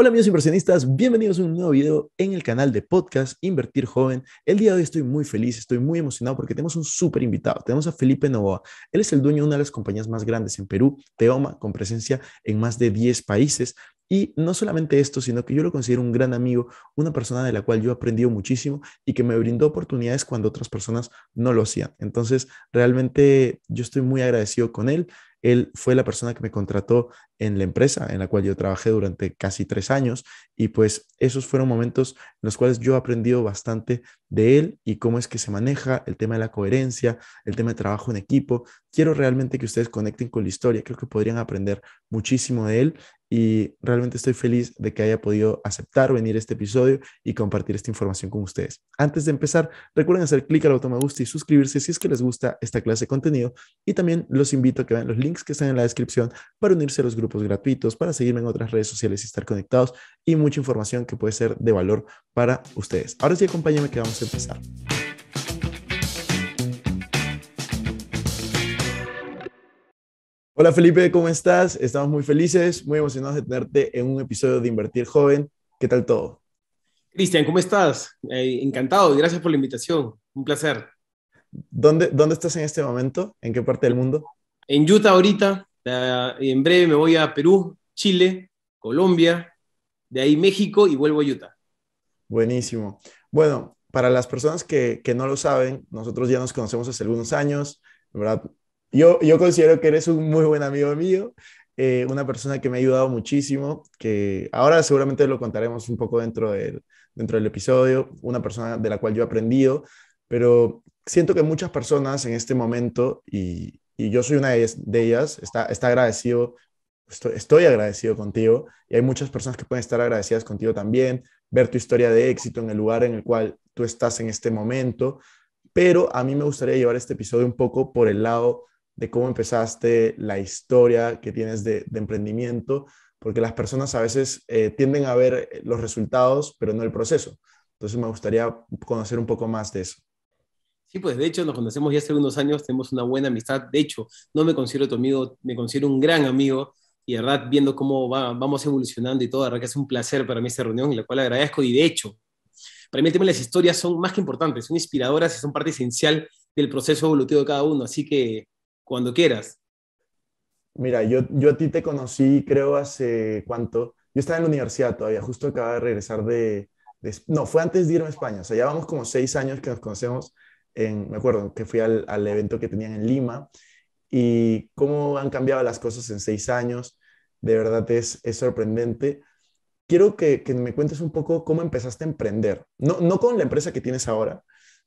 Hola amigos inversionistas, bienvenidos a un nuevo video en el canal de podcast Invertir Joven. El día de hoy estoy muy feliz, estoy muy emocionado porque tenemos un súper invitado. Tenemos a Felipe Novoa. Él es el dueño de una de las compañías más grandes en Perú, Teoma, con presencia en más de 10 países. Y no solamente esto, sino que yo lo considero un gran amigo, una persona de la cual yo he aprendido muchísimo y que me brindó oportunidades cuando otras personas no lo hacían. Entonces, realmente yo estoy muy agradecido con él. Él fue la persona que me contrató en la empresa en la cual yo trabajé durante casi tres años y pues esos fueron momentos en los cuales yo he aprendido bastante de él y cómo es que se maneja el tema de la coherencia, el tema de trabajo en equipo. Quiero realmente que ustedes conecten con la historia, creo que podrían aprender muchísimo de él y realmente estoy feliz de que haya podido aceptar venir este episodio y compartir esta información con ustedes. Antes de empezar, recuerden hacer clic al botón me gusta y suscribirse si es que les gusta esta clase de contenido y también los invito a que vean los links que están en la descripción para unirse a los grupos gratuitos, para seguirme en otras redes sociales y estar conectados y mucha información que puede ser de valor para ustedes. Ahora sí, acompáñame que vamos a empezar. Hola Felipe, ¿cómo estás? Estamos muy felices, muy emocionados de tenerte en un episodio de Invertir Joven. ¿Qué tal todo? Cristian, ¿cómo estás? Eh, encantado, gracias por la invitación, un placer. ¿Dónde, ¿Dónde estás en este momento? ¿En qué parte del mundo? En Utah ahorita, en breve me voy a Perú, Chile, Colombia, de ahí México y vuelvo a Utah. Buenísimo. Bueno, para las personas que, no lo saben, nosotros ya nos conocemos hace algunos años, ¿verdad? Yo, yo considero que eres un muy buen amigo mío, eh, una persona que me ha ayudado muchísimo, que ahora seguramente lo contaremos un poco dentro del, dentro del episodio, una persona de la cual yo he aprendido, pero siento que muchas personas en este momento, y, y yo soy una de ellas, está, está agradecido, estoy, agradecido contigo y hay muchas personas que pueden estar agradecidas contigo también, ver tu historia de éxito en el lugar en el cual tú estás en este momento, pero a mí me gustaría llevar este episodio un poco por el lado de cómo empezaste, la historia que tienes de, emprendimiento, porque las personas a veces eh, tienden a ver los resultados, pero no el proceso. Entonces me gustaría conocer un poco más de eso. Sí, pues de hecho nos conocemos ya hace unos años, tenemos una buena amistad. De hecho, no me considero tu amigo, me considero un gran amigo y verdad viendo cómo vamos evolucionando y todo, de verdad que es un placer para mí esta reunión, la cual agradezco y de hecho, para mí el tema de las historias son más que importantes, son inspiradoras y son parte esencial del proceso evolutivo de cada uno, así que cuando quieras. Mira, yo, yo a ti te conocí creo hace cuánto, yo estaba en la universidad todavía, justo acababa de regresar de, de no, fue antes de irme a España, o sea, ya vamos como seis años que nos conocemos me acuerdo que fui al, al evento que tenían en Lima y cómo han cambiado las cosas en seis años. De verdad es, es sorprendente. Quiero que, que, me cuentes un poco cómo empezaste a emprender. No, no con la empresa que tienes ahora,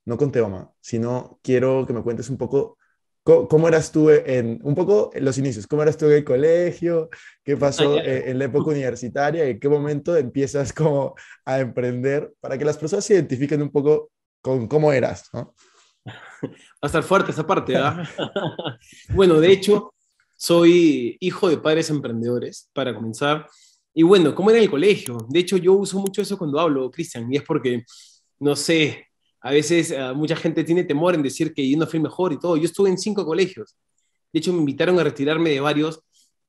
no con Teoma, sino quiero que me cuentes un poco cómo, eras tú en, un poco los inicios, cómo eras tú en el colegio, qué ah, pasó en, la época universitaria, en qué momento empiezas como a emprender, para que las personas se identifiquen un poco con cómo eras, ¿no? Va a estar fuerte esa parte, ¿ah? bueno, de hecho, soy hijo de padres emprendedores, para comenzar. Y bueno, ¿cómo era el colegio? De hecho, yo uso mucho eso cuando hablo, Cristian, y es porque, no sé, a veces eh, mucha gente tiene temor en decir que yo no fui mejor y todo. Yo estuve en cinco colegios. De hecho, me invitaron a retirarme de varios.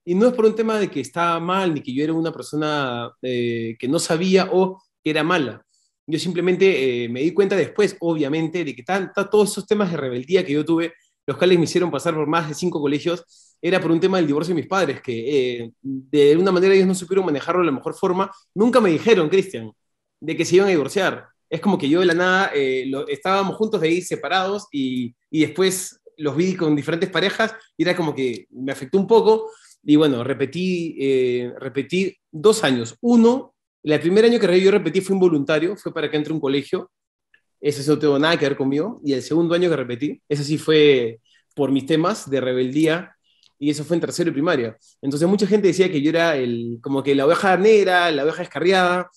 Y no es por un tema de que estaba mal, ni que yo era una persona eh, que no sabía o que era mala. Yo simplemente eh, me di cuenta después, obviamente, de que todos esos temas de rebeldía que yo tuve, los cuales me hicieron pasar por más de cinco colegios, era por un tema del divorcio de mis padres, que eh, de una manera ellos no supieron manejarlo de la mejor forma. Nunca me dijeron, Cristian, de que se iban a divorciar. Es como que yo de la nada eh, estábamos juntos de ahí separados y, después los vi con diferentes parejas y era como que me afectó un poco. Y bueno, repetí, repetí dos años. Uno el primer año que yo repetí fue involuntario, fue para que entre un colegio. Ese no tuvo nada que ver conmigo. Y el segundo año que repetí, eso sí fue por mis temas de rebeldía. Y eso fue en tercero y primaria. Entonces mucha gente decía que yo era el, como que la oveja negra, la oveja descarriada,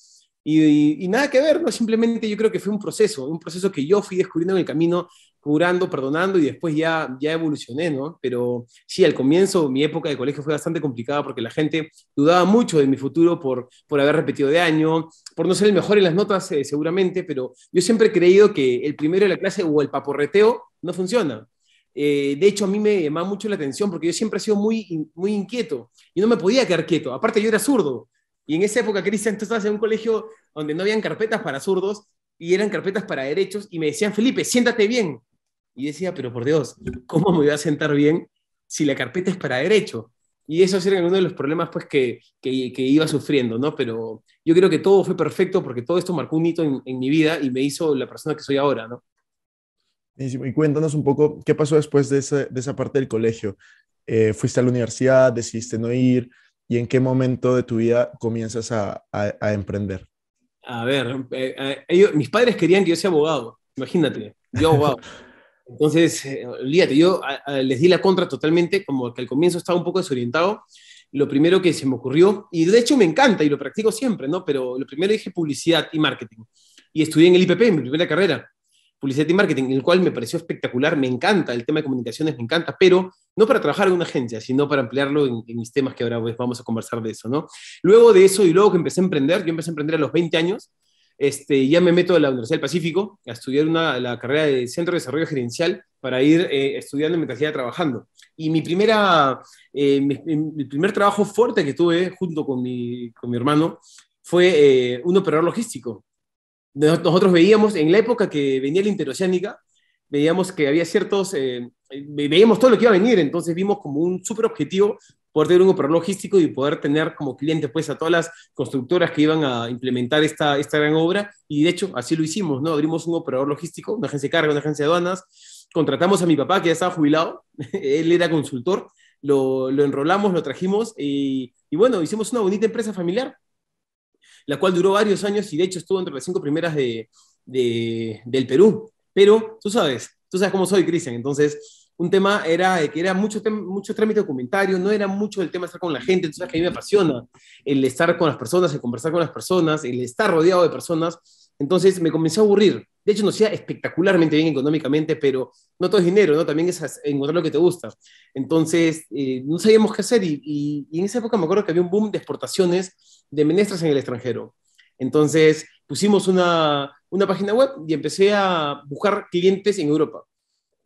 Y, y, nada que ver, ¿no? Simplemente yo creo que fue un proceso, un proceso que yo fui descubriendo en el camino curando, perdonando y después ya, ya evolucioné, ¿no? Pero sí, al comienzo mi época de colegio fue bastante complicada porque la gente dudaba mucho de mi futuro por, por haber repetido de año, por no ser el mejor en las notas eh, seguramente, pero yo siempre he creído que el primero de la clase o el paporreteo no funciona. Eh, de hecho, a mí me llamaba mucho la atención porque yo siempre he sido muy, muy inquieto y no me podía quedar quieto. Aparte, yo era zurdo. Y en esa época, Cristian, tú estabas en un colegio donde no habían carpetas para zurdos y eran carpetas para derechos y me decían, Felipe, siéntate bien. Y decía, pero por Dios, ¿cómo me voy a sentar bien si la carpeta es para derecho? Y eso eran uno de los problemas pues, que, que, iba sufriendo, ¿no? Pero yo creo que todo fue perfecto porque todo esto marcó un hito en, mi vida y me hizo la persona que soy ahora, ¿no? Y cuéntanos un poco, ¿qué pasó después de esa, de esa parte del colegio? Eh, ¿Fuiste a la universidad? ¿Decidiste no ir? ¿Y en qué momento de tu vida comienzas a, a, emprender? A ver, eh, eh, mis padres querían que yo sea abogado, imagínate, yo abogado. Entonces, eh, olvídate, yo les di la contra totalmente, como que al comienzo estaba un poco desorientado. Lo primero que se me ocurrió, y de hecho me encanta y lo practico siempre, ¿no? Pero lo primero dije publicidad y marketing. Y estudié en el IPP, mi primera carrera, publicidad y marketing, el cual me pareció espectacular, me encanta, el tema de comunicaciones me encanta, pero no para trabajar en una agencia, sino para ampliarlo en, en mis temas que ahora pues, vamos a conversar de eso, ¿no? Luego de eso y luego que empecé a emprender, yo empecé a emprender a los 20 años, este, ya me meto a la Universidad del Pacífico a estudiar la carrera de Centro de Desarrollo Gerencial para ir eh, estudiando mientras iba trabajando. Y mi, primera, eh, mi, primer trabajo fuerte que tuve junto con mi, con mi hermano fue eh, un operador logístico. Nosotros veíamos, en la época que venía la interoceánica, veíamos que había ciertos, veíamos todo lo que iba a venir, entonces vimos como un súper objetivo poder tener un operador logístico y poder tener como cliente pues a todas las constructoras que iban a implementar esta, esta gran obra y de hecho así lo hicimos, ¿no? Abrimos un operador logístico, una agencia de carga, una agencia de aduanas, contratamos a mi papá que ya estaba jubilado, él era consultor, lo, lo enrolamos, lo trajimos y, bueno, hicimos una bonita empresa familiar, la cual duró varios años y de hecho estuvo entre las cinco primeras de, de, del Perú. Pero tú sabes, tú sabes cómo soy, Cristian. Entonces, un tema era eh, que era mucho, mucho trámite documentario, no era mucho el tema de estar con la gente, entonces a mí me apasiona el estar con las personas, el conversar con las personas, el estar rodeado de personas, entonces me comencé a aburrir. De hecho, no hacía espectacularmente bien económicamente, pero no todo es dinero, ¿no? También es encontrar lo que te gusta. Entonces, eh, no sabíamos qué hacer y, y en esa época me acuerdo que había un boom de exportaciones de menestras en el extranjero. Entonces, pusimos una página web y empecé a buscar clientes en Europa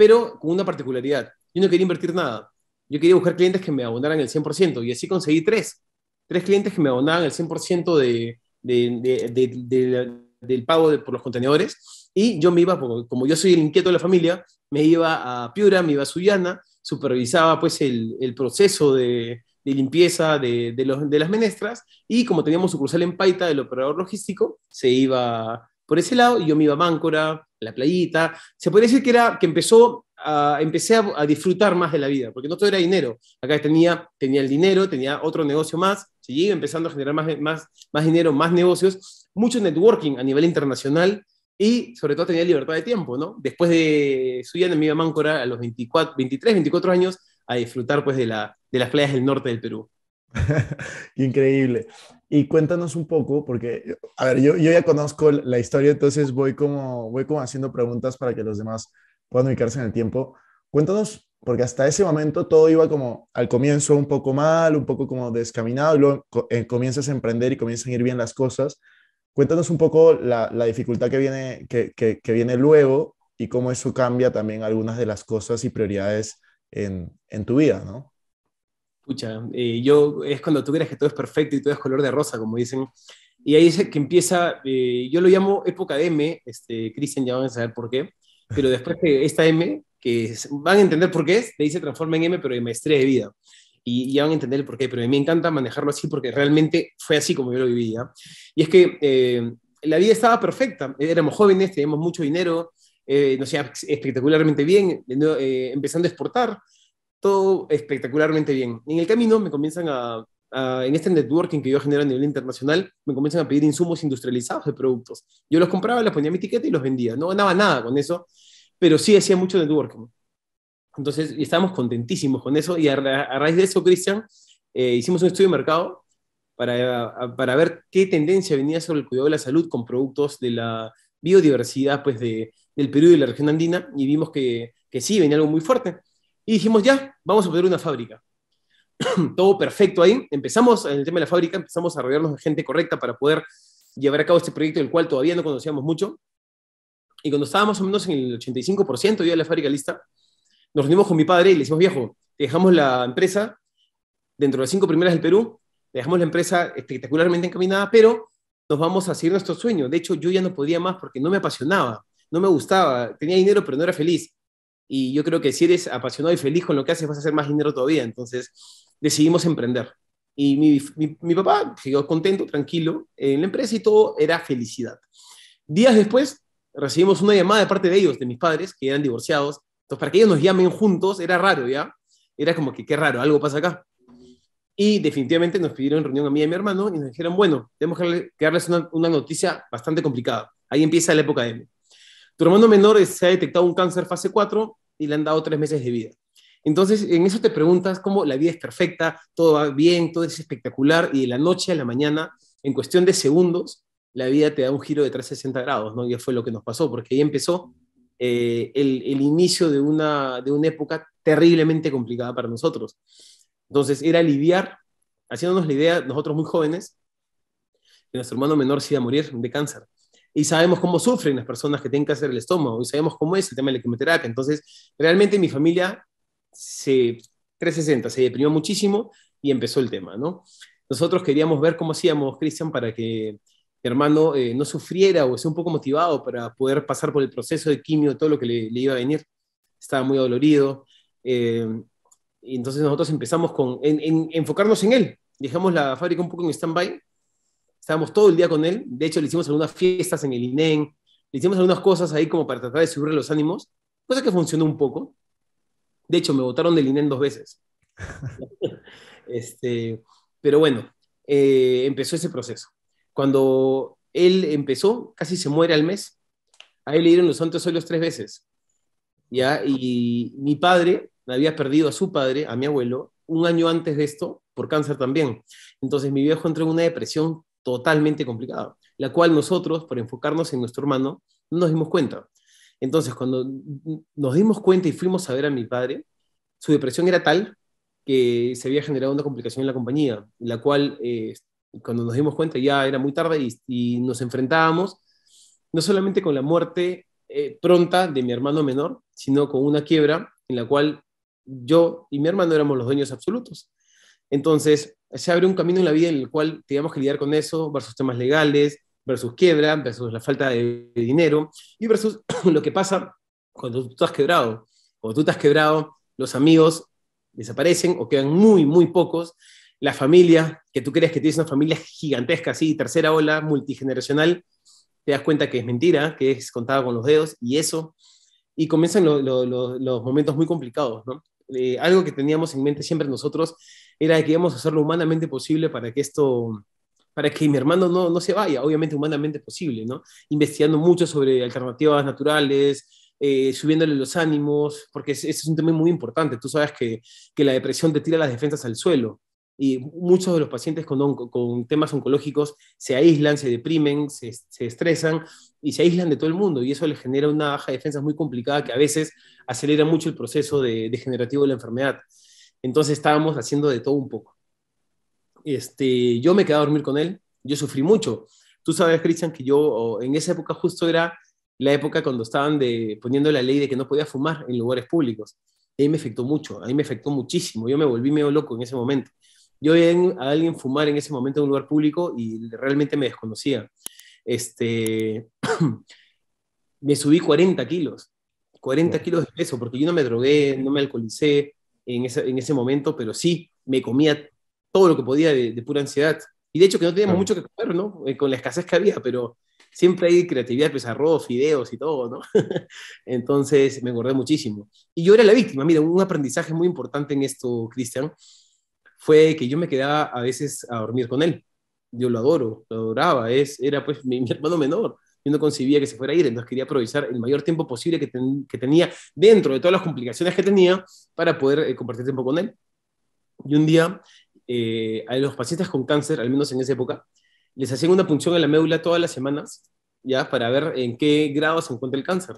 pero con una particularidad. Yo no quería invertir nada. Yo quería buscar clientes que me abonaran el 100% y así conseguí tres. Tres clientes que me abonaban el 100% de, de, de, del pago por los contenedores. Y yo me iba, como yo soy el inquieto de la familia, me iba a Piura, me iba a Suyana, supervisaba pues el, el proceso de, limpieza de, de, los, de, las menestras y como teníamos sucursal en Paita, el operador logístico, se iba por ese lado y yo me iba a Máncora, la playita. Se podría decir que, era, que empezó a, empecé a, disfrutar más de la vida, porque no todo era dinero. Acá tenía, tenía el dinero, tenía otro negocio más, se iba empezando a generar más, más, más dinero, más negocios, mucho networking a nivel internacional y sobre todo tenía libertad de tiempo, ¿no? Después de su me iba a Máncora a los 24, 23, 24 años a disfrutar pues de, la, de las playas del norte del Perú. Increíble. Y cuéntanos un poco, porque, a ver, yo, yo ya conozco la historia, entonces voy como, voy como haciendo preguntas para que los demás puedan ubicarse en el tiempo. Cuéntanos, porque hasta ese momento todo iba como al comienzo un poco mal, un poco como descaminado, luego eh, comienzas a emprender y comienzan a ir bien las cosas. Cuéntanos un poco la, dificultad que viene, que, viene luego y cómo eso cambia también algunas de las cosas y prioridades en, en tu vida, ¿no? Escucha, eh, yo es cuando tú crees que todo es perfecto y todo es color de rosa, como dicen. Y ahí es que empieza, eh, yo lo llamo época de M, este, Cristian ya van a saber por qué, pero después de esta M, que van a entender por qué es, de dice transforma en M, pero de maestría de vida. Y ya van a entender el por qué, pero a mí me encanta manejarlo así porque realmente fue así como yo lo vivía. Y es que eh, la vida estaba perfecta, éramos jóvenes, teníamos mucho dinero, eh, nos iba espectacularmente bien, empezando a exportar, todo espectacularmente bien. En el camino me comienzan a, en este networking que yo genero a nivel internacional, me comienzan a pedir insumos industrializados de productos. Yo los compraba, los ponía mi etiqueta y los vendía. No ganaba nada con eso, pero sí hacía mucho networking. Entonces, estábamos contentísimos con eso y a, raíz de eso, Cristian, eh, hicimos un estudio de mercado para, para ver qué tendencia venía sobre el cuidado de la salud con productos de la biodiversidad pues, del Perú y de la región andina y vimos que, que sí, venía algo muy fuerte. Y dijimos, ya, vamos a poner una fábrica. Todo perfecto ahí. Empezamos en el tema de la fábrica, empezamos a rodearnos de gente correcta para poder llevar a cabo este proyecto, del cual todavía no conocíamos mucho. Y cuando estábamos más o menos en el 85% ya de la fábrica lista, nos reunimos con mi padre y le decimos, viejo, te dejamos la empresa dentro de las cinco primeras del Perú, te dejamos la empresa espectacularmente encaminada, pero nos vamos a seguir nuestro sueño. De hecho, yo ya no podía más porque no me apasionaba, no me gustaba, tenía dinero, pero no era feliz. Y yo creo que si eres apasionado y feliz con lo que haces, vas a hacer más dinero todavía. Entonces decidimos emprender. Y mi, mi, papá siguió contento, tranquilo en la empresa y todo era felicidad. Días después recibimos una llamada de parte de ellos, de mis padres, que eran divorciados. Entonces, para que ellos nos llamen juntos era raro, ¿ya? Era como que qué raro, algo pasa acá. Y definitivamente nos pidieron reunión a mí y a mi hermano y nos dijeron, bueno, tenemos que darles una, una noticia bastante complicada. Ahí empieza la época M. Tu hermano menor se ha detectado un cáncer fase 4 y le han dado tres meses de vida. Entonces, en eso te preguntas cómo la vida es perfecta, todo va bien, todo es espectacular, y de la noche a la mañana, en cuestión de segundos, la vida te da un giro de 360 grados, ¿no? Y fue lo que nos pasó, porque ahí empezó eh, el, inicio de una, de una época terriblemente complicada para nosotros. Entonces, era aliviar, haciéndonos la idea, nosotros muy jóvenes, que nuestro hermano menor se iba a morir de cáncer y sabemos cómo sufren las personas que tienen que hacer el estómago y sabemos cómo es el tema de la quimioterapia. Entonces, realmente mi familia se 360, se deprimió muchísimo y empezó el tema, ¿no? Nosotros queríamos ver cómo hacíamos, Cristian, para que mi hermano eh, no sufriera o sea un poco motivado para poder pasar por el proceso de quimio, todo lo que le, iba a venir. Estaba muy dolorido. Eh, y entonces nosotros empezamos con enfocarnos en él. Dejamos la fábrica un poco en stand-by Estábamos todo el día con él. De hecho, le hicimos algunas fiestas en el INEN, e le hicimos algunas cosas ahí como para tratar de subirle los ánimos, cosa que funcionó un poco. De hecho, me votaron del INEN e dos veces. este, pero bueno, eh, empezó ese proceso. Cuando él empezó, casi se muere al mes. A él le dieron los santos tres veces. ¿ya? Y mi padre había perdido a su padre, a mi abuelo, un año antes de esto, por cáncer también. Entonces mi viejo entró en una depresión totalmente complicado, la cual nosotros, por enfocarnos en nuestro hermano, no nos dimos cuenta. Entonces, cuando nos dimos cuenta y fuimos a ver a mi padre, su depresión era tal que se había generado una complicación en la compañía, la cual eh, cuando nos dimos cuenta ya era muy tarde y, nos enfrentábamos no solamente con la muerte eh, pronta de mi hermano menor, sino con una quiebra en la cual yo y mi hermano éramos los dueños absolutos. Entonces, se abre un camino en la vida en el cual teníamos que lidiar con eso, versus temas legales, versus quiebra, versus la falta de dinero, y versus lo que pasa cuando tú estás quebrado. Cuando tú estás quebrado, los amigos desaparecen o quedan muy, muy pocos. La familia, que tú crees que tienes una familia gigantesca, así, tercera ola, multigeneracional, te das cuenta que es mentira, que es contada con los dedos y eso. Y comienzan los momentos muy complicados, eh, algo que teníamos en mente siempre nosotros era de que íbamos a hacer lo humanamente posible para que esto, para que mi hermano no, no se vaya, obviamente humanamente posible, ¿no? Investigando mucho sobre alternativas naturales, eh, subiéndole los ánimos, porque ese es un tema muy importante. Tú sabes que, que, la depresión te tira las defensas al suelo y muchos de los pacientes con, con temas oncológicos se aíslan, se deprimen, se, se estresan y se aíslan de todo el mundo y eso les genera una baja de defensas muy complicada que a veces acelera mucho el proceso degenerativo de la enfermedad. Entonces estábamos haciendo de todo un poco. Este, yo me quedé a dormir con él, yo sufrí mucho. Tú sabes, Cristian, que yo en esa época justo era la época cuando estaban de, poniendo la ley de que no podía fumar en lugares públicos. Y ahí me afectó mucho, ahí me afectó muchísimo. Yo me volví medio loco en ese momento. Yo vi a alguien fumar en ese momento en un lugar público y realmente me desconocía. Este, me subí 40 kilos, 40 kilos de peso, porque yo no me drogué, no me alcoholicé, en ese, momento, pero sí, me comía todo lo que podía de, pura ansiedad. Y de hecho que no teníamos mucho que comer, ¿no? Eh, con la escasez que había, pero siempre hay creatividad, pues arroz, fideos y todo, ¿no? Entonces me engordé muchísimo. Y yo era la víctima. Mira, un aprendizaje muy importante en esto, Cristian, fue que yo me quedaba a veces a dormir con él. Yo lo adoro, lo adoraba, es, era pues mi hermano menor yo no concibía que se fuera a ir, entonces quería aprovechar el mayor tiempo posible que, tenía dentro de todas las complicaciones que tenía para poder eh, compartir tiempo con él. Y un día, eh, a los pacientes con cáncer, al menos en esa época, les hacían una punción en la médula todas las semanas, ya, para ver en qué grado se encuentra el cáncer.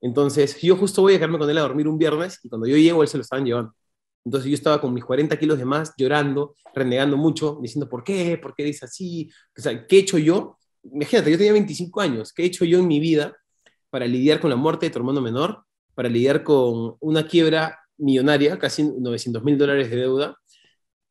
Entonces, yo justo voy a quedarme con él a dormir un viernes y cuando yo llego, él se lo estaban llevando. Entonces yo estaba con mis 40 kilos de más, llorando, renegando mucho, diciendo, ¿por qué? ¿Por qué dice así? O ¿qué he hecho yo imagínate, yo tenía 25 años, ¿qué he hecho yo en mi vida para lidiar con la muerte de tu hermano menor, para lidiar con una quiebra millonaria, casi 900 mil dólares de deuda,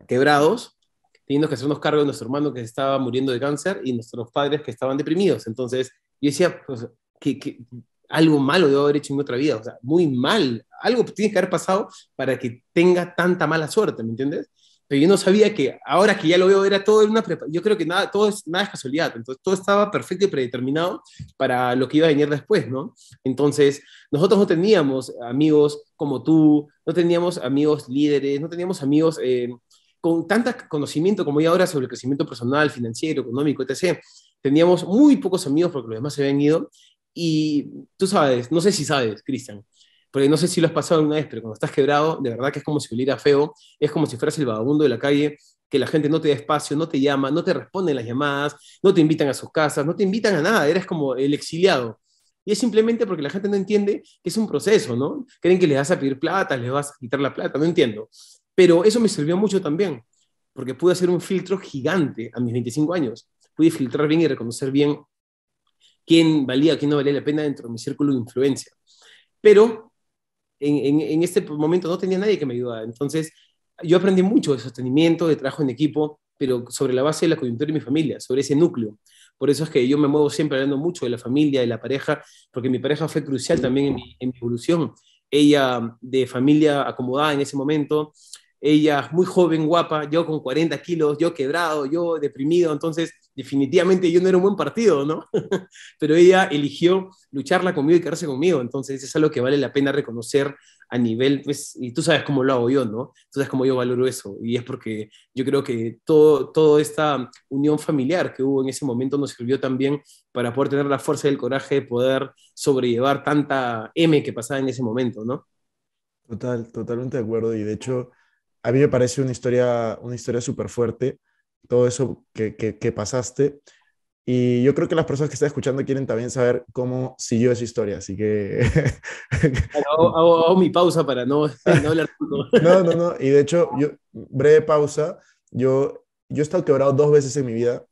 quebrados, teniendo que hacernos cargo de nuestro hermano que estaba muriendo de cáncer y nuestros padres que estaban deprimidos. Entonces, yo decía, pues, que, algo malo debo haber hecho en mi otra vida, o sea, muy mal, algo tiene que haber pasado para que tenga tanta mala suerte, ¿me entiendes? pero yo no sabía que ahora que ya lo veo era todo una yo creo que nada todo es nada es casualidad entonces todo estaba perfecto y predeterminado para lo que iba a venir después no entonces nosotros no teníamos amigos como tú no teníamos amigos líderes no teníamos amigos eh, con tanto conocimiento como hay ahora sobre el crecimiento personal financiero económico etc teníamos muy pocos amigos porque los demás se habían ido y tú sabes no sé si sabes Cristian porque no sé si lo has pasado alguna vez, pero cuando estás quebrado, de verdad que es como si oliera feo, es como si fueras el vagabundo de la calle, que la gente no te da espacio, no te llama, no te responden las llamadas, no te invitan a sus casas, no te invitan a nada, eres como el exiliado. Y es simplemente porque la gente no entiende que es un proceso, ¿no? Creen que les vas a pedir plata, les vas a quitar la plata, no entiendo. Pero eso me sirvió mucho también, porque pude hacer un filtro gigante a mis 25 años. Pude filtrar bien y reconocer bien quién valía, quién no valía la pena dentro de mi círculo de influencia. Pero en, este momento no tenía nadie que me ayudara. Entonces, yo aprendí mucho de sostenimiento, de trabajo en equipo, pero sobre la base de la coyuntura de mi familia, sobre ese núcleo. Por eso es que yo me muevo siempre hablando mucho de la familia, de la pareja, porque mi pareja fue crucial también en mi evolución. Ella de familia acomodada en ese momento, ella muy joven, guapa, yo con 40 kilos, yo quebrado, yo deprimido, entonces definitivamente yo no era un buen partido, ¿no? Pero ella eligió lucharla conmigo y quedarse conmigo, entonces es algo que vale la pena reconocer a nivel, pues, y tú sabes cómo lo hago yo, ¿no? Tú sabes cómo yo valoro eso, y es porque yo creo que todo, toda esta unión familiar que hubo en ese momento nos sirvió también para poder tener la fuerza y el coraje de poder sobrellevar tanta M que pasaba en ese momento, ¿no? Total, totalmente de acuerdo, y de hecho a mí me parece una historia, una historia súper fuerte, todo eso que, que, pasaste. Y yo creo que las personas que están escuchando quieren también saber cómo siguió esa historia, así que... hago, mi pausa para no, no hablar No, no, no. Y de hecho, yo, breve pausa, yo, yo he estado quebrado dos veces en mi vida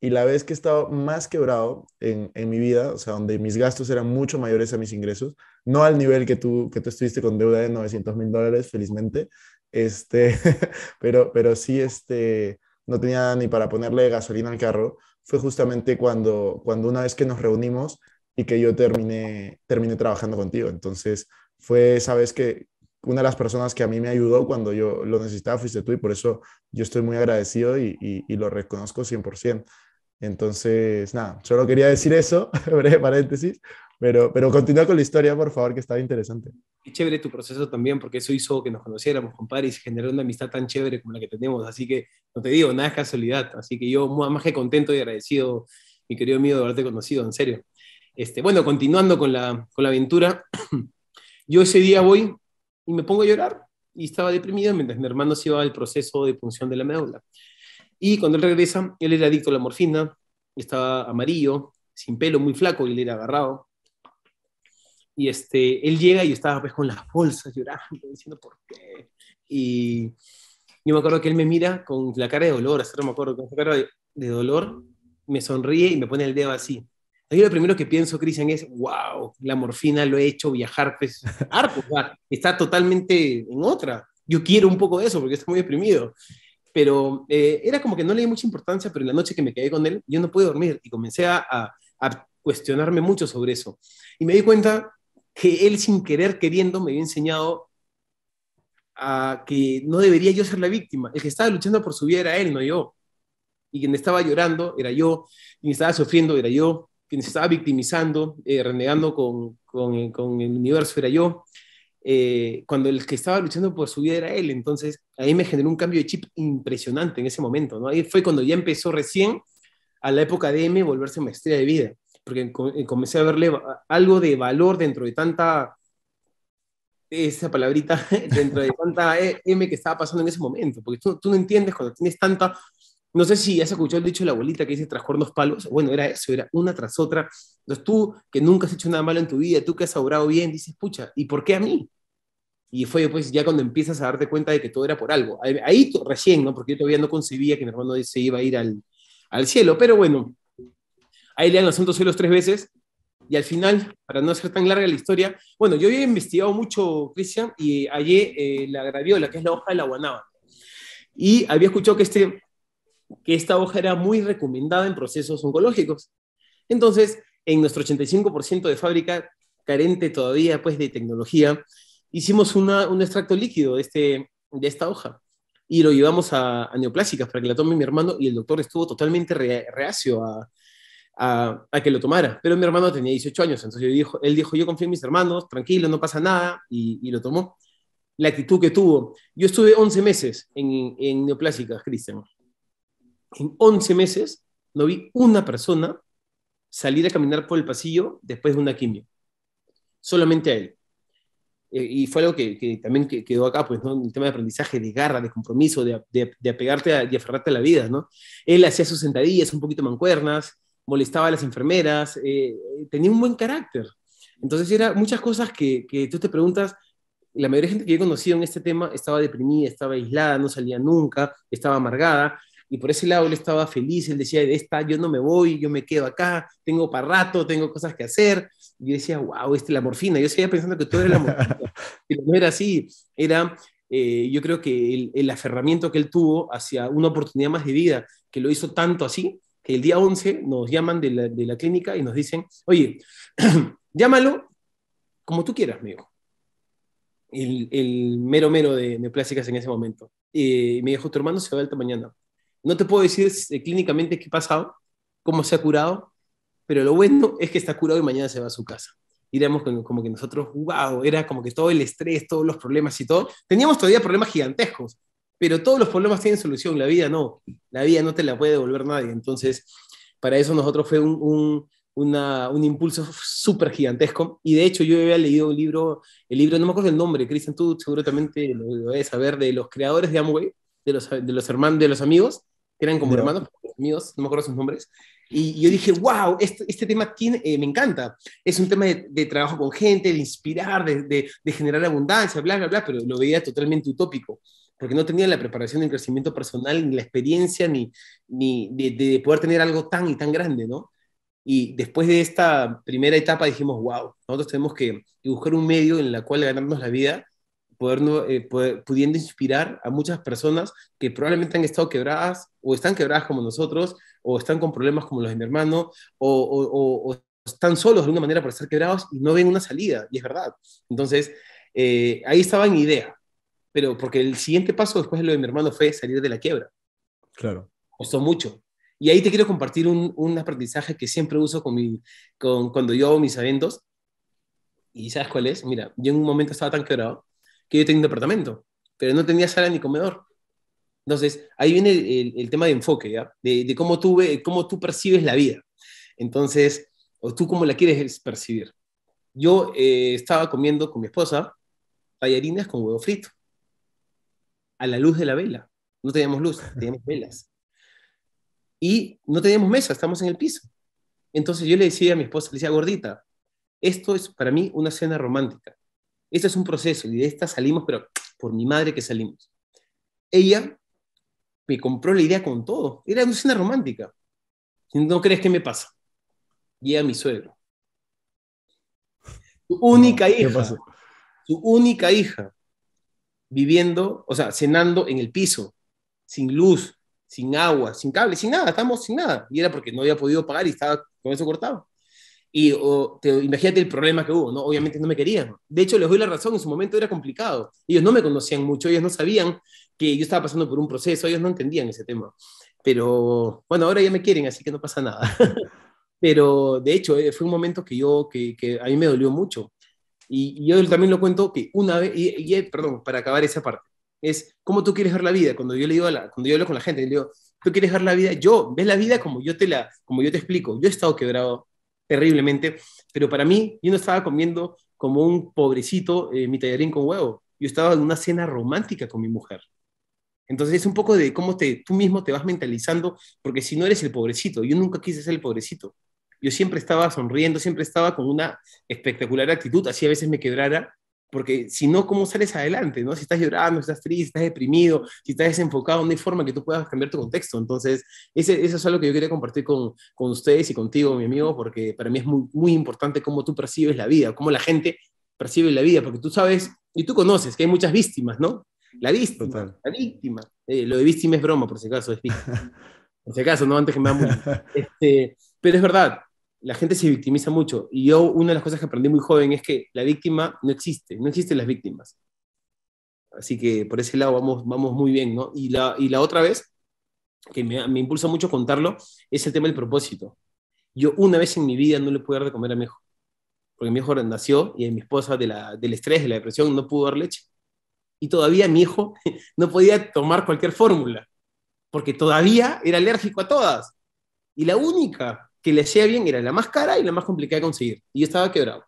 y la vez que he estado más quebrado en, en, mi vida, o sea, donde mis gastos eran mucho mayores a mis ingresos, no al nivel que tú, que tú estuviste con deuda de 900 mil dólares, felizmente, este, pero, pero sí, este, no tenía ni para ponerle gasolina al carro. Fue justamente cuando, cuando una vez que nos reunimos y que yo terminé, terminé trabajando contigo. Entonces, fue esa vez que una de las personas que a mí me ayudó cuando yo lo necesitaba fuiste tú y por eso yo estoy muy agradecido y, y, y lo reconozco 100%. Entonces, nada, solo quería decir eso, breve paréntesis, pero, pero continúa con la historia, por favor, que estaba interesante. Qué chévere tu proceso también, porque eso hizo que nos conociéramos, compadre, y se generó una amistad tan chévere como la que tenemos. Así que, no te digo, nada es casualidad. Así que yo, más que contento y agradecido, mi querido amigo, de haberte conocido, en serio. Este, bueno, continuando con la, con la aventura, yo ese día voy y me pongo a llorar y estaba deprimido mientras mi hermano se iba al proceso de punción de la médula. Y cuando él regresa, él era adicto a la morfina, estaba amarillo, sin pelo, muy flaco, y él era agarrado. Y este, él llega y estaba pues, con las bolsas llorando, diciendo por qué. Y yo me acuerdo que él me mira con la cara de dolor, me acuerdo, con la cara de, dolor, me sonríe y me pone el dedo así. Yo lo primero que pienso, Cristian, es, wow, la morfina lo he hecho viajar, pues, arco, está totalmente en otra. Yo quiero un poco de eso porque está muy deprimido pero eh, era como que no le di mucha importancia, pero en la noche que me quedé con él, yo no pude dormir y comencé a, a, cuestionarme mucho sobre eso. Y me di cuenta que él sin querer queriendo me había enseñado a que no debería yo ser la víctima. El que estaba luchando por su vida era él, no yo. Y quien estaba llorando era yo, quien estaba sufriendo era yo, quien se estaba victimizando, eh, renegando eh, con, el universo era yo, eh, cuando el que estaba luchando por su vida era él. Entonces, ahí me generó un cambio de chip impresionante en ese momento. ¿no? Ahí fue cuando ya empezó recién a la época de M volverse maestría de vida porque comencé a verle algo de valor dentro de tanta, esa palabrita, dentro de tanta e, M que estaba pasando en ese momento, porque tú, no entiendes cuando tienes tanta, no sé si has escuchado el dicho de la abuelita que dice tras cuernos palos, bueno, era eso, era una tras otra, entonces tú que nunca has hecho nada malo en tu vida, tú que has obrado bien, dices, pucha, ¿y por qué a mí? Y fue pues ya cuando empiezas a darte cuenta de que todo era por algo. Ahí, ahí recién, ¿no? Porque yo todavía no concebía que mi hermano se iba a ir al, al cielo. Pero bueno, Ahí le dan los santos celos tres veces. Y al final, para no hacer tan larga la historia, bueno, yo había investigado mucho, Cristian, y hallé eh, la graviola, que es la hoja de la guanábana. Y había escuchado que, este, que esta hoja era muy recomendada en procesos oncológicos. Entonces, en nuestro 85% de fábrica, carente todavía pues, de tecnología, hicimos una, un extracto líquido de, este, de esta hoja y lo llevamos a, Neoplásicas para que la tome mi hermano y el doctor estuvo totalmente reacio a, a, que lo tomara. Pero mi hermano tenía 18 años, entonces yo dijo, él dijo, yo confío en mis hermanos, tranquilo, no pasa nada, y, lo tomó. La actitud que tuvo. Yo estuve 11 meses en, en neoplásicas, Cristian. En 11 meses no vi una persona salir a caminar por el pasillo después de una quimio. Solamente a él. Eh, y fue algo que, también quedó acá, pues, El tema de aprendizaje, de garra, de compromiso, de, apegarte y aferrarte a la vida, ¿no? Él hacía sus sentadillas, un poquito mancuernas, molestaba a las enfermeras, eh, eh, tenía un buen carácter. Entonces, era muchas cosas que, tú te preguntas, la mayoría de gente que yo he conocido en este tema estaba deprimida, estaba aislada, no salía nunca, estaba amargada, y por ese lado él estaba feliz, él decía, de esta yo no me voy, yo me quedo acá, tengo para rato, tengo cosas que hacer, y yo decía, wow, este, la morfina, yo seguía pensando que todo era la morfina, pero no era así, era, eh, yo creo que el, aferramiento que él tuvo hacia una oportunidad más de vida, que lo hizo tanto así, que el día 11 nos llaman de la, clínica y nos dicen, oye, llámalo como tú quieras, me dijo. El, mero mero de, neoplásicas en ese momento. Y me dijo, tu hermano se va alta mañana. No te puedo decir eh, clínicamente qué ha pasado, cómo se ha curado, pero lo bueno es que está curado y mañana se va a su casa. Y como, que nosotros, wow, era como que todo el estrés, todos los problemas y todo. Teníamos todavía problemas gigantescos, pero todos los problemas tienen solución, la vida no, la vida no te la puede devolver nadie. Entonces, para eso nosotros fue un, impulso súper gigantesco. Y de hecho yo había leído un libro, el libro, no me acuerdo el nombre, Cristian, tú seguramente lo, lo debes saber, de los creadores de Amway, de los, hermanos, de los amigos, que eran como hermanos, amigos, no me acuerdo sus nombres. Y yo dije, wow, este, este, tema eh, me encanta. Es un tema de, trabajo con gente, de inspirar, de generar abundancia, bla, bla, bla, pero lo veía totalmente utópico porque no tenía la preparación del crecimiento personal, ni la experiencia, ni, ni de, poder tener algo tan y tan grande, ¿no? Y después de esta primera etapa dijimos, wow, nosotros tenemos que buscar un medio en el cual ganarnos la vida, eh, poder, pudiendo inspirar a muchas personas que probablemente han estado quebradas o están quebradas como nosotros, o están con problemas como los de mi hermano, o, están solos de alguna manera por estar quebrados y no ven una salida, y es verdad. Entonces, eh, ahí estaba mi idea, pero porque el siguiente paso después de lo de mi hermano fue salir de la quiebra. Claro. Costó mucho. Y ahí te quiero compartir un, un aprendizaje que siempre uso con mi, con, cuando yo hago mis eventos. ¿Y sabes cuál es? Mira, yo en un momento estaba tan quebrado que yo tenía un departamento, pero no tenía sala ni comedor. Entonces, ahí viene el, el, tema de enfoque, ¿ya? De, cómo, tú cómo tú percibes la vida. Entonces, o tú cómo la quieres percibir. Yo eh, estaba comiendo con mi esposa tallarines con huevo frito a la luz de la vela. No teníamos luz, teníamos velas. Y no teníamos mesa, estamos en el piso. Entonces yo le decía a mi esposa, le decía, gordita, esto es para mí una cena romántica. Este es un proceso y de esta salimos, pero por mi madre que salimos. Ella me compró la idea con todo. Era una cena romántica. ¿No crees que me pasa? a mi suegro. Su única hija. Su única hija viviendo, o sea, cenando en el piso, sin luz, sin agua, sin cable, sin nada, estamos sin nada. Y era porque no había podido pagar y estaba con eso cortado. Y imagínate el problema que hubo, ¿no? Obviamente no me querían. De hecho, les doy la razón, en su momento era complicado. Ellos no me conocían mucho, ellos no sabían que yo estaba pasando por un proceso, ellos no entendían ese tema. Pero bueno, ahora ya me quieren, así que no pasa nada. Pero de hecho, eh, fue un momento que yo, que, que a mí me dolió mucho. Y, yo también lo cuento que una vez, y, perdón, para acabar esa parte, es cómo tú quieres ver la vida. Cuando yo le digo a la, cuando yo hablo con la gente, le digo, tú quieres ver la vida, yo, ves la vida como yo te la, como yo te explico. Yo he estado quebrado terriblemente, pero para mí, yo no estaba comiendo como un pobrecito eh, mi tallarín con huevo. Yo estaba en una cena romántica con mi mujer. Entonces es un poco de cómo te, tú mismo te vas mentalizando, porque si no eres el pobrecito, yo nunca quise ser el pobrecito yo siempre estaba sonriendo, siempre estaba con una espectacular actitud, así a veces me quebrara, porque si no, ¿cómo sales adelante? ¿no? Si estás llorando, si estás triste, estás deprimido, si estás desenfocado, no hay forma que tú puedas cambiar tu contexto. Entonces, eso es algo que yo quería compartir con, ustedes y contigo, mi amigo, porque para mí es muy, muy importante cómo tú percibes la vida, cómo la gente percibe la vida, porque tú sabes y tú conoces que hay muchas víctimas, ¿no? La víctima, la víctima. Eh, lo de víctima es broma, por si acaso, es víctima. Por si acaso, ¿no? Antes que me este, Pero es verdad, la gente se victimiza mucho. Y yo, una de las cosas que aprendí muy joven es que la víctima no existe, no existen las víctimas. Así que por ese lado vamos, vamos muy bien, ¿no? Y la, y la otra vez, que me, me, impulsa mucho contarlo, es el tema del propósito. Yo una vez en mi vida no le pude dar de comer a mi hijo, porque mi hijo nació y mi esposa de la, del estrés, de la depresión, no pudo dar leche. Y todavía mi hijo no podía tomar cualquier fórmula, porque todavía era alérgico a todas. Y la única que le hacía bien era la más cara y la más complicada de conseguir. Y yo estaba quebrado.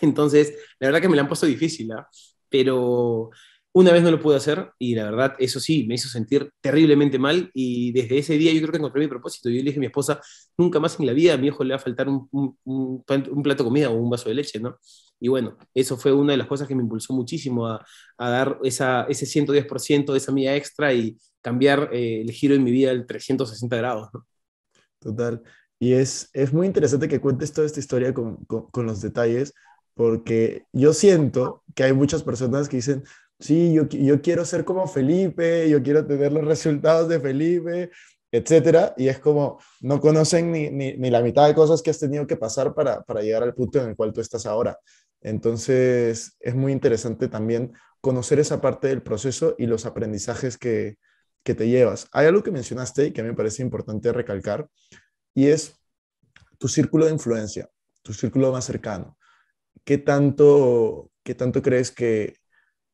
Entonces, la verdad que me la han puesto difícil, ¿ah? pero una vez no lo pude hacer y la verdad, eso sí, me hizo sentir terriblemente mal y desde ese día yo creo que encontré mi propósito. Yo le dije a mi esposa, nunca más en la vida a mi hijo le va a faltar un, plato de comida o un vaso de leche, ¿no? Y bueno, eso fue una de las cosas que me impulsó muchísimo a, dar ese 110% de esa mía extra y cambiar eh, el giro de mi vida al 360 grados, ¿no? Total. Y es, muy interesante que cuentes toda esta historia con, los detalles, porque yo siento que hay muchas personas que dicen, sí, yo, yo quiero ser como Felipe, yo quiero tener los resultados de Felipe, etcétera, y es como no conocen ni, ni, la mitad de cosas que has tenido que pasar para, llegar al punto en el cual tú estás ahora. Entonces, es muy interesante también conocer esa parte del proceso y los aprendizajes que, que te llevas. Hay algo que mencionaste y que a mí me parece importante recalcar, y es tu círculo de influencia, tu círculo más cercano. ¿Qué tanto, qué tanto crees que,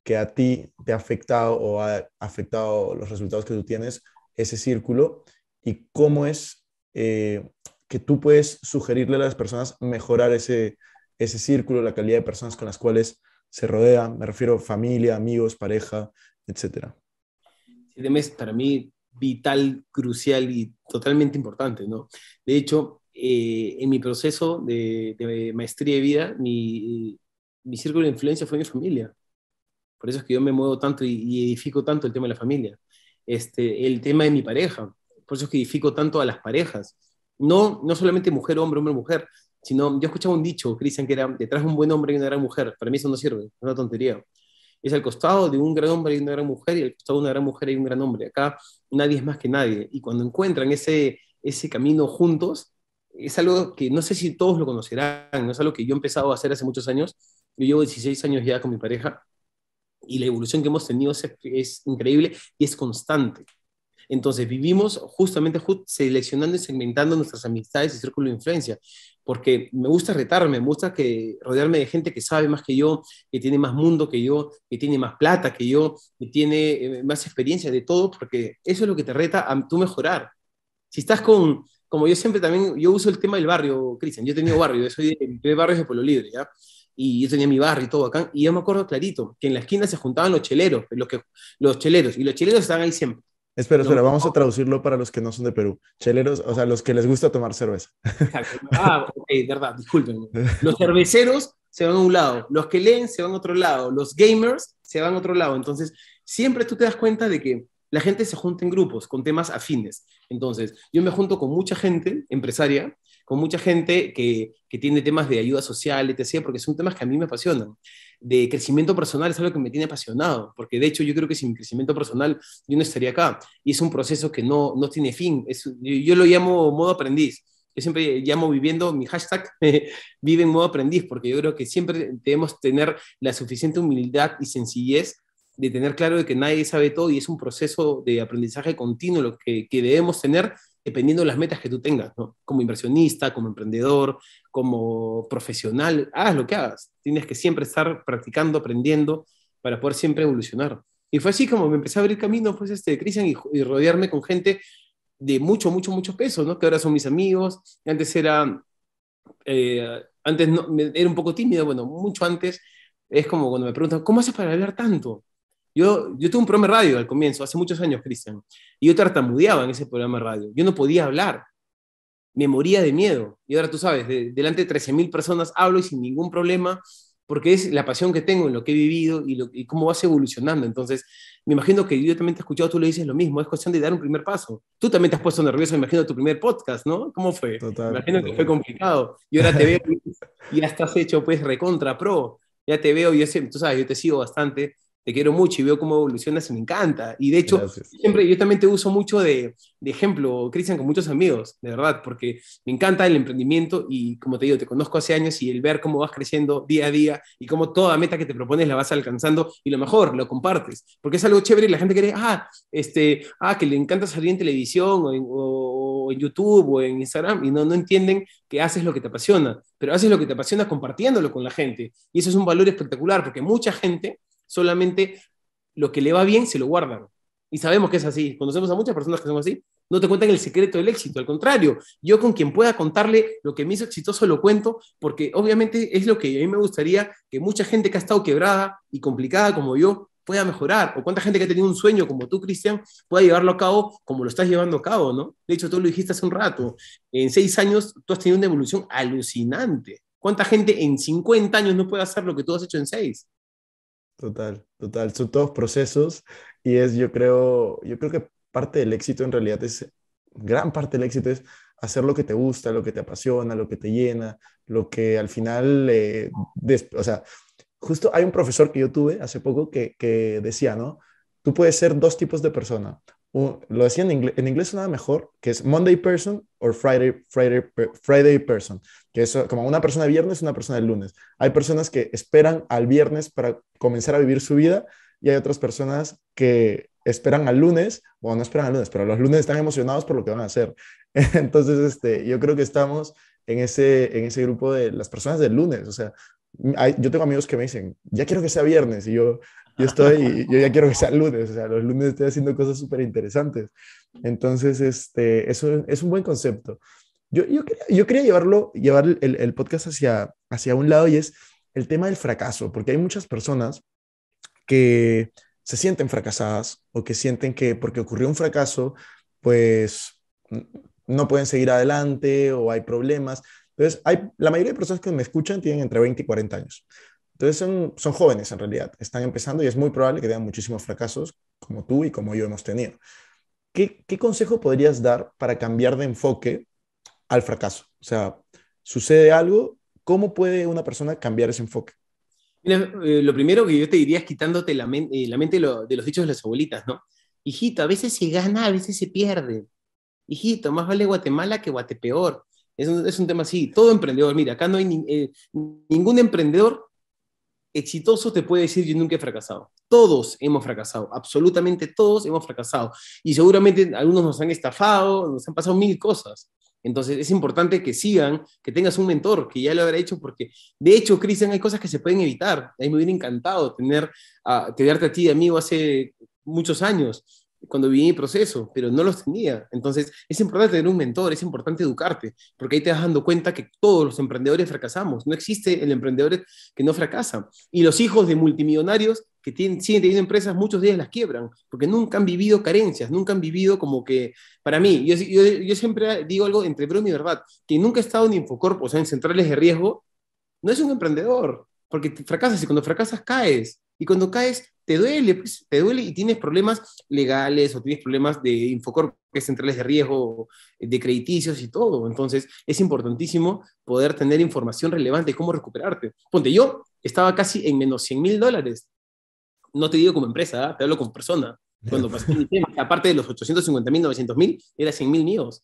que a ti te ha afectado o ha afectado los resultados que tú tienes ese círculo? ¿Y cómo es eh, que tú puedes sugerirle a las personas mejorar ese, ese círculo, la calidad de personas con las cuales se rodea? Me refiero a familia, amigos, pareja, etcétera. Sí, para mí vital, crucial y totalmente importante, ¿no? De hecho, eh, en mi proceso de, maestría de vida, mi, círculo de influencia fue mi familia. Por eso es que yo me muevo tanto y, edifico tanto el tema de la familia. Este, el tema de mi pareja, por eso es que edifico tanto a las parejas. No, no solamente mujer, hombre, hombre, mujer, sino yo escuchaba un dicho, Cristian, que era detrás de un buen hombre y una gran mujer. Para mí eso no sirve, es una tontería es al costado de un gran hombre y una gran mujer, y al costado de una gran mujer y un gran hombre. Acá nadie es más que nadie. Y cuando encuentran ese, ese camino juntos, es algo que no sé si todos lo conocerán, no es algo que yo he empezado a hacer hace muchos años. Yo llevo 16 años ya con mi pareja y la evolución que hemos tenido es, increíble y es constante. Entonces vivimos justamente seleccionando y segmentando nuestras amistades y círculos de influencia porque me gusta retarme, me gusta que rodearme de gente que sabe más que yo, que tiene más mundo que yo, que tiene más plata que yo, que tiene eh, más experiencia de todo, porque eso es lo que te reta a tú mejorar. Si estás con, como yo siempre también, yo uso el tema del barrio, Cristian, yo he tenido barrio, yo soy de, barrios de Pueblo Libre, ¿ya? y yo tenía mi barrio y todo acá, y yo me acuerdo clarito que en la esquina se juntaban los cheleros, los, que, los cheleros, y los cheleros estaban ahí siempre. Espera, espera, vamos a traducirlo para los que no son de Perú. Cheleros, o sea, los que les gusta tomar cerveza. Ah, ok, verdad, disculpen. Los cerveceros se van a un lado, los que leen se van a otro lado, los gamers se van a otro lado. Entonces, siempre tú te das cuenta de que la gente se junta en grupos con temas afines. Entonces, yo me junto con mucha gente empresaria, con mucha gente que, que tiene temas de ayuda social, etc., porque son temas que a mí me apasionan de crecimiento personal es algo que me tiene apasionado, porque de hecho yo creo que sin crecimiento personal yo no estaría acá. Y es un proceso que no, no tiene fin. yo, lo llamo modo aprendiz. Yo siempre llamo viviendo, mi hashtag vive en modo aprendiz, porque yo creo que siempre debemos tener la suficiente humildad y sencillez de tener claro de que nadie sabe todo y es un proceso de aprendizaje continuo lo que, que debemos tener dependiendo de las metas que tú tengas, ¿no? Como inversionista, como emprendedor, como profesional, hagas lo que hagas. Tienes que siempre estar practicando, aprendiendo, para poder siempre evolucionar. Y fue así como me empecé a abrir camino, pues, este, Cristian, y, rodearme con gente de mucho, mucho, mucho peso, ¿no? Que ahora son mis amigos. Antes era, eh, antes no, era un poco tímido, bueno, mucho antes. Es como cuando me preguntan, ¿cómo haces para hablar tanto? Yo, yo tuve un programa de radio al comienzo, hace muchos años, Cristian, y yo tartamudeaba en ese programa de radio. Yo no podía hablar, me moría de miedo. Y ahora tú sabes, delante de 13.000 personas hablo y sin ningún problema, porque es la pasión que tengo en lo que he vivido y, lo, cómo vas evolucionando. Entonces, me imagino que yo también te he escuchado, tú le dices lo mismo, es cuestión de dar un primer paso. Tú también te has puesto nervioso, me imagino, tu primer podcast, ¿no? ¿Cómo fue? Total, me imagino que fue complicado. Y ahora te veo y ya estás hecho, pues, recontra pro. Ya te veo, yo, tú sabes, yo te sigo bastante te quiero mucho y veo cómo evolucionas y me encanta. Y de hecho, siempre yo también te uso mucho de, ejemplo, Cristian, con muchos amigos, de verdad, porque me encanta el emprendimiento y como te digo, te conozco hace años y el ver cómo vas creciendo día a día y cómo toda meta que te propones la vas alcanzando y lo mejor, lo compartes, porque es algo chévere y la gente cree, ah, este, ah, que le encanta salir en televisión o en, o en YouTube o en Instagram y no, no entienden que haces lo que te apasiona, pero haces lo que te apasiona compartiéndolo con la gente. Y eso es un valor espectacular porque mucha gente solamente lo que le va bien se lo guardan. Y sabemos que es así. Conocemos a muchas personas que son así. No te cuentan el secreto del éxito, al contrario, yo con quien pueda contarle lo que me hizo exitoso lo cuento, porque obviamente es lo que a mí me gustaría que mucha gente que ha estado quebrada y complicada como yo pueda mejorar, o cuánta gente que ha tenido un sueño como tú, Cristian, pueda llevarlo a cabo como lo estás llevando a cabo, ¿no? De hecho, tú lo dijiste hace un rato, en seis años tú has tenido una evolución alucinante. ¿Cuánta gente en 50 años no puede hacer lo que tú has hecho en seis? Total, total. Son todos procesos y es, yo creo, yo creo que parte del éxito en realidad es, gran parte del éxito es hacer lo que te gusta, lo que te apasiona, lo que te llena, lo que al final, eh, o sea, justo hay un profesor que yo tuve hace poco que, que decía, ¿no? Tú puedes ser dos tipos de persona lo decía en, en inglés nada mejor, que es Monday person o Friday, Friday, Friday person, que es como una persona de viernes, una persona de lunes. Hay personas que esperan al viernes para comenzar a vivir su vida y hay otras personas que esperan al lunes, o no esperan al lunes, pero los lunes están emocionados por lo que van a hacer. Entonces, este, yo creo que estamos en ese, en ese grupo de las personas del lunes, o sea, yo tengo amigos que me dicen, ya quiero que sea viernes, y yo, yo estoy, yo ya quiero que sea lunes, o sea, los lunes estoy haciendo cosas súper interesantes. Entonces, este, eso es un buen concepto. Yo, yo, quería, llevarlo, llevar el, el, podcast hacia, hacia un lado y es el tema del fracaso, porque hay muchas personas que se sienten fracasadas o que sienten que porque ocurrió un fracaso, pues no pueden seguir adelante o hay problemas. Entonces, hay, la mayoría de personas que me escuchan tienen entre 20 y 40 años. Entonces, son, jóvenes en realidad, están empezando y es muy probable que vean muchísimos fracasos como tú y como yo hemos tenido. ¿Qué, consejo podrías dar para cambiar de enfoque al fracaso? O sea, sucede algo, ¿cómo puede una persona cambiar ese enfoque? Eh, lo primero que yo te diría es quitándote la, eh, mente de los dichos de las abuelitas, ¿no? Hijito, a veces se gana, a veces se pierde. Hijito, más vale Guatemala que Guatepeor. Es un, tema así. Todo emprendedor, mira, acá no hay eh, ningún emprendedor exitoso te puede decir yo nunca he fracasado. Todos hemos fracasado, absolutamente todos hemos fracasado. Y seguramente algunos nos han estafado, nos han pasado mil cosas. Entonces es importante que sigan, que tengas un mentor, que ya lo habrá hecho, porque de hecho, Cristian, hay cosas que se pueden evitar. A mí me hubiera encantado tener, a, tenerte a ti, amigo, hace muchos años cuando viví mi proceso, pero no los tenía. Entonces, es importante tener un mentor, es importante educarte, porque ahí te vas dando cuenta que todos los emprendedores fracasamos. No existe el emprendedor que no fracasa. Y los hijos de multimillonarios que tienen, siguen teniendo empresas, muchos días las quiebran, porque nunca han vivido carencias, nunca han vivido como que, para mí, yo, yo, yo siempre digo algo entre broma y verdad, que nunca he estado en Infocorp, o sea, en centrales de riesgo, no es un emprendedor, porque fracasas y cuando fracasas caes, y cuando caes te duele, pues, te duele y tienes problemas legales o tienes problemas de infocor que centrales de riesgo, de crediticios y todo. Entonces, es importantísimo poder tener información relevante de cómo recuperarte. Ponte, yo estaba casi en menos 100 mil dólares. No te digo como empresa, ¿ah? te hablo como persona. Cuando pasé mi tema, aparte de los 850 mil, 900 mil, era 100 mil míos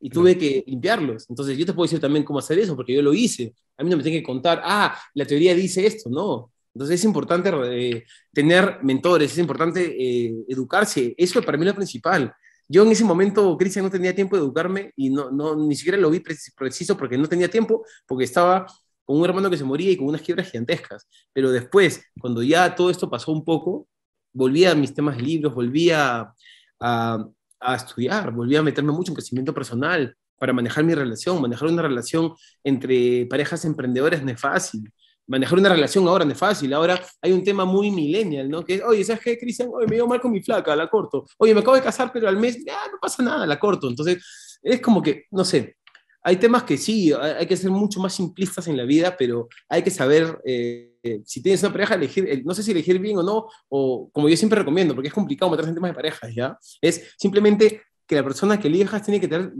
y tuve que limpiarlos. Entonces, yo te puedo decir también cómo hacer eso, porque yo lo hice. A mí no me tiene que contar, ah, la teoría dice esto. No, entonces es importante eh, tener mentores, es importante eh, educarse. Eso para mí lo principal. Yo en ese momento, Cristian, no tenía tiempo de educarme y no, no, ni siquiera lo vi preciso porque no tenía tiempo, porque estaba con un hermano que se moría y con unas quiebras gigantescas. Pero después, cuando ya todo esto pasó un poco, volví a mis temas de libros, volví a, a estudiar, volví a meterme mucho en crecimiento personal para manejar mi relación. Manejar una relación entre parejas emprendedoras no es fácil manejar una relación ahora no es fácil. Ahora hay un tema muy millennial, ¿no? Que es, oye, ¿sabes qué, Cristian? Oye, me dio mal con mi flaca, la corto. Oye, me acabo de casar, pero al mes, ya, no pasa nada, la corto. Entonces, es como que, no sé, hay temas que sí, hay que ser mucho más simplistas en la vida, pero hay que saber, eh, si tienes una pareja, elegir, eh, no sé si elegir bien o no, o como yo siempre recomiendo, porque es complicado meterse en temas de parejas, ¿ya? Es simplemente que la persona que elijas tiene que tener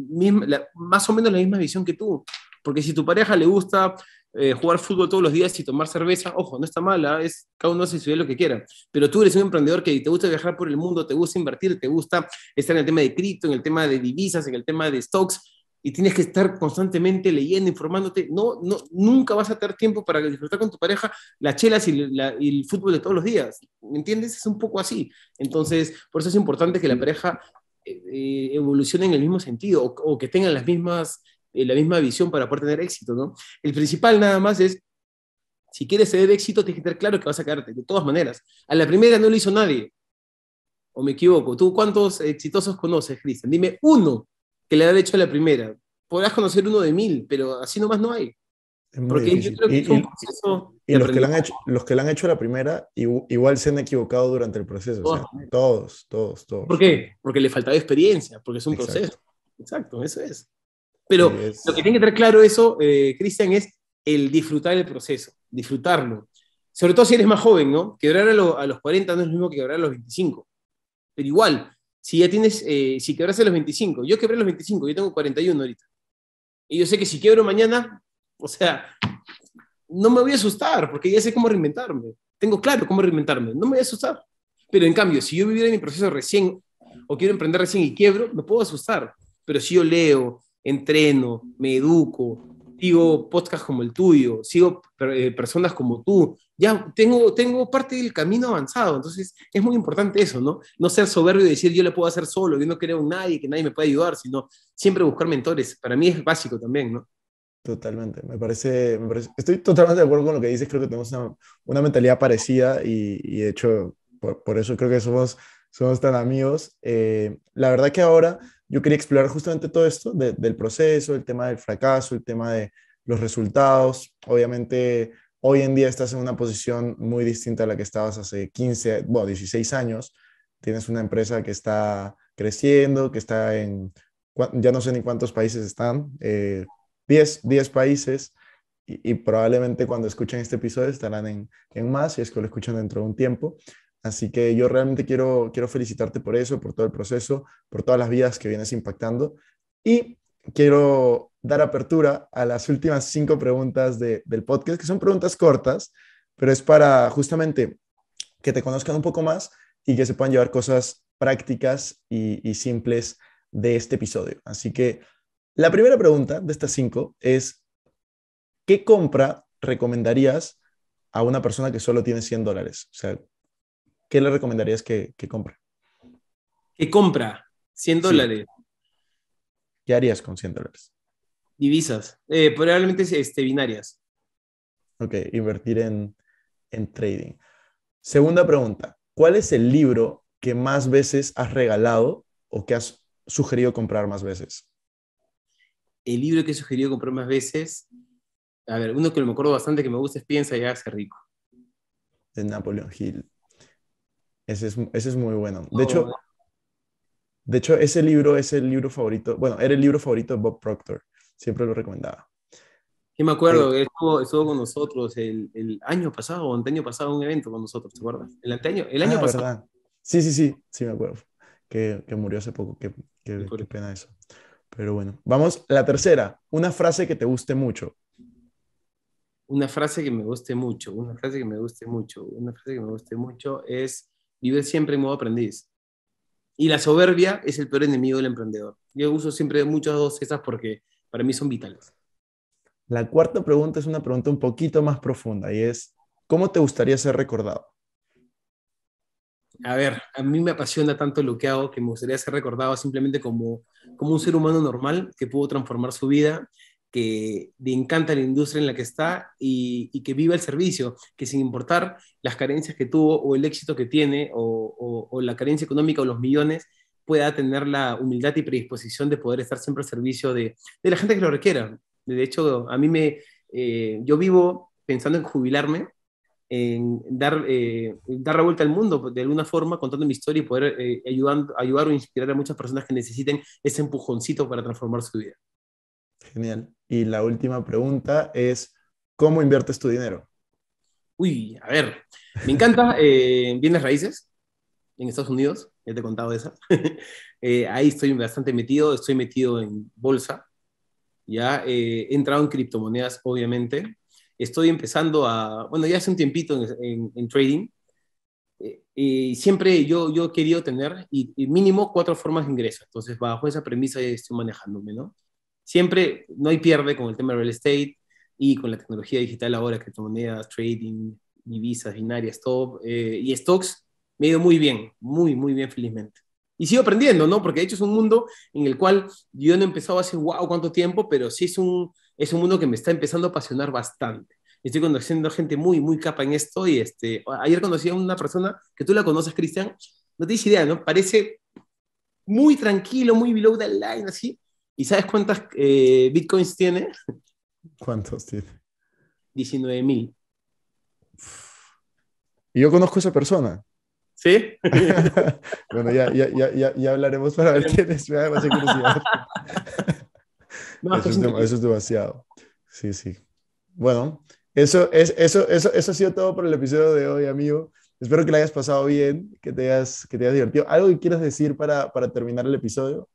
más o menos la misma visión que tú. Porque si tu pareja le gusta eh, jugar fútbol todos los días y tomar cerveza, ojo, no está mala, ¿ah? es cada uno hace su lo que quiera. Pero tú eres un emprendedor que te gusta viajar por el mundo, te gusta invertir, te gusta estar en el tema de cripto, en el tema de divisas, en el tema de stocks, y tienes que estar constantemente leyendo, informándote. No, no, nunca vas a tener tiempo para disfrutar con tu pareja las chelas y, el fútbol de todos los días. ¿Me entiendes? Es un poco así. Entonces, por eso es importante que la pareja eh, eh, evolucione en el mismo sentido o, o que tengan las mismas eh, la misma visión para poder tener éxito, ¿no? El principal nada más es, si quieres de éxito, tienes que tener claro que vas a quedarte de todas maneras. A la primera no lo hizo nadie, o me equivoco. ¿Tú cuántos exitosos conoces, Cristian? Dime uno que le ha hecho a la primera. Podrás conocer uno de mil, pero así nomás no hay. Porque yo creo que es un proceso. Y, los, que la han hecho, a la primera, igual se han equivocado durante el proceso. Todos, todos, todos, todos, ¿Por qué? Porque le faltaba experiencia, porque es un proceso. Exacto, eso es. Pero lo que tiene que tener claro eso, eh, Cristian, es el disfrutar el proceso, disfrutarlo. Sobre todo si eres más joven, ¿no? Quebrar a, a los 40 no es lo mismo que quebrar a los 25. Pero igual, si ya tienes, eh, si quebras a los 25, yo quebré a los 25, yo tengo 41 ahorita. Y yo sé que si quiebro mañana, o sea, no me voy a asustar, porque ya sé cómo reinventarme. Tengo claro cómo reinventarme, no me voy a asustar. Pero en cambio, si yo viviera mi proceso recién, o quiero emprender recién y quiebro, me puedo asustar. Pero si yo leo, entreno, me educo, sigo podcasts como el tuyo, sigo eh, personas como tú, ya tengo, tengo parte del camino avanzado, entonces es muy importante eso, ¿no? No ser soberbio y decir yo le puedo hacer solo, yo no creo en nadie, que nadie me puede ayudar, sino siempre buscar mentores, para mí es básico también, ¿no? Totalmente, me parece, estoy totalmente de acuerdo con lo que dices, creo que tenemos una, mentalidad parecida y, de hecho por, eso creo que somos somos tan amigos. Eh, la verdad que ahora yo quería explorar justamente todo esto del proceso, el tema del fracaso, el tema de los resultados. Obviamente, hoy en día estás en una posición muy distinta a la que estabas hace 15, bueno, 16 años. Tienes una empresa que está creciendo, que está en, ya no sé ni cuántos países están, 10, eh, 10 países. Y, probablemente cuando escuchen este episodio estarán en, en más, si es que lo escuchan dentro de un tiempo. Así que yo realmente quiero, quiero felicitarte por eso, por todo el proceso, por todas las vidas que vienes impactando. Y quiero dar apertura a las últimas cinco preguntas del podcast, que son preguntas cortas, pero es para justamente que te conozcan un poco más y que se puedan llevar cosas prácticas y, simples de este episodio. Así que la primera pregunta de estas cinco es, ¿qué compra recomendarías a una persona que solo tiene 100 dólares? O sea, ¿qué le recomendarías que, que compre? Que compra 100 dólares. ¿Qué harías con 100 dólares? Divisas, eh, probablemente este, binarias. Ok, invertir en, trading. Segunda pregunta, ¿cuál es el libro que más veces has regalado o que has sugerido comprar más veces? El libro que he sugerido comprar más veces, a ver, uno que me acuerdo bastante que me gusta es Piensa y Hace rico. De Napoleon Hill. Ese es, ese es muy bueno. De hecho, de hecho, ese libro es el libro favorito, bueno, era el libro favorito de Bob Proctor, siempre lo recomendaba. Y me acuerdo, eh, estuvo, estuvo, con nosotros el, el año pasado o año pasado un evento con nosotros, ¿te acuerdas? El antaño el año ah, pasado. Sí, sí, sí, sí me acuerdo, que, que murió hace poco, qué, qué, qué pena eso. Pero bueno, vamos, la tercera, una frase que te guste mucho. Una frase que me guste mucho, una frase que me guste mucho, una frase que me guste mucho es Vivir siempre en modo aprendiz. Y la soberbia es el peor enemigo del emprendedor. Yo uso siempre muchas dos esas porque para mí son vitales. La cuarta pregunta es una pregunta un poquito más profunda y es, ¿cómo te gustaría ser recordado? A ver, a mí me apasiona tanto lo que hago que me gustaría ser recordado simplemente como, como un ser humano normal que pudo transformar su vida que le encanta la industria en la que está y, que viva el servicio, que sin importar las carencias que tuvo o el éxito que tiene o, la carencia económica o los millones, pueda tener la humildad y predisposición de poder estar siempre al servicio de, la gente que lo requiera. De hecho, a mí me, eh, yo vivo pensando en jubilarme, eh, en dar, la vuelta al mundo de alguna forma, contando mi historia y poder eh, ayudando, ayudar o inspirar a muchas personas que necesiten ese empujoncito para transformar su vida. Genial. Y la última pregunta es, ¿cómo inviertes tu dinero? Uy, a ver, me encanta eh, bienes raíces en Estados Unidos, ya te he contado esa. Eh, ahí estoy bastante metido, estoy metido en bolsa, ya eh, he entrado en criptomonedas, obviamente. Estoy empezando a, bueno, ya hace un tiempito en, trading. Eh, y siempre yo, yo he querido tener mínimo cuatro formas de ingreso. Entonces, bajo esa premisa estoy manejándome, ¿no? siempre no hay pierde con el tema real estate y con la tecnología digital ahora, criptomonedas, trading, divisas, binarias, todo, eh, y stocks, me ha ido muy bien, muy, muy bien, felizmente. Y sigo aprendiendo, ¿no? Porque de hecho es un mundo en el cual yo no he empezado hace wow cuánto tiempo, pero sí es un, es un mundo que me está empezando a apasionar bastante. Estoy conociendo gente muy, muy capa en esto y este, ayer conocí a una persona que tú la conoces, Cristian, no tienes idea, ¿no? Parece muy tranquilo, muy below the line, así, ¿Y sabes cuántas eh, bitcoins tiene? ¿Cuántos tiene? 19 mil. Y yo conozco a esa persona. ¿Sí? bueno, ya, ya, ya, ya, hablaremos para ver quién es. eso, es demasiado. Sí, sí. Bueno, eso, es, eso, eso, eso ha sido todo por el episodio de hoy, amigo. Espero que lo hayas pasado bien, que te hayas, que divertido. ¿Algo que quieras decir para terminar el episodio?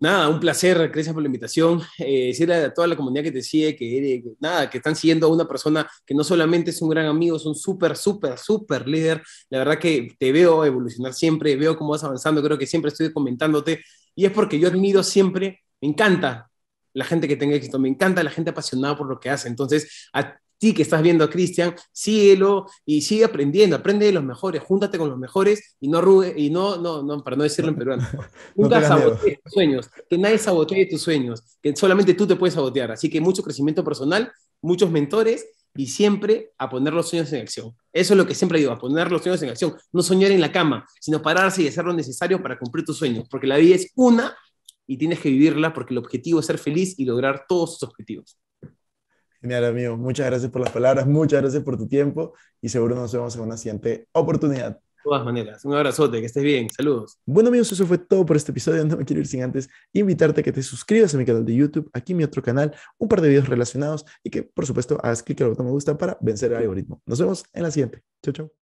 nada, un placer, gracias por la invitación. Eh, decirle a toda la comunidad que te sigue eh, que, nada, que están siguiendo a una persona que no solamente es un gran amigo, es un súper, súper, súper líder. La verdad que te veo evolucionar siempre, veo cómo vas avanzando, creo que siempre estoy comentándote y es porque yo admiro siempre, me encanta la gente que tenga éxito, me encanta la gente apasionada por lo que hace. Entonces, a Sí que estás viendo a Cristian, síguelo y sigue aprendiendo, aprende de los mejores, júntate con los mejores y no arrugue, y no, no, para no decirlo en peruano, nunca sabotees tus sueños, que nadie sabotee tus sueños, que solamente tú te puedes sabotear. Así que mucho crecimiento personal, muchos mentores y siempre a poner los sueños en acción. Eso es lo que siempre digo, a poner los sueños en acción. No soñar en la cama, sino pararse y hacer lo necesario para cumplir tus sueños, porque la vida es una y tienes que vivirla porque el objetivo es ser feliz y lograr todos tus objetivos. Genial, amigo. Muchas gracias por las palabras, muchas gracias por tu tiempo y seguro nos vemos en una siguiente oportunidad. De todas maneras, un abrazote, que estés bien, saludos. Bueno amigos, eso fue todo por este episodio, no me quiero ir sin antes invitarte a que te suscribas a mi canal de YouTube, aquí mi otro canal, un par de videos relacionados y que por supuesto hagas clic al botón me gusta para vencer el algoritmo. Nos vemos en la siguiente. Chau, chau.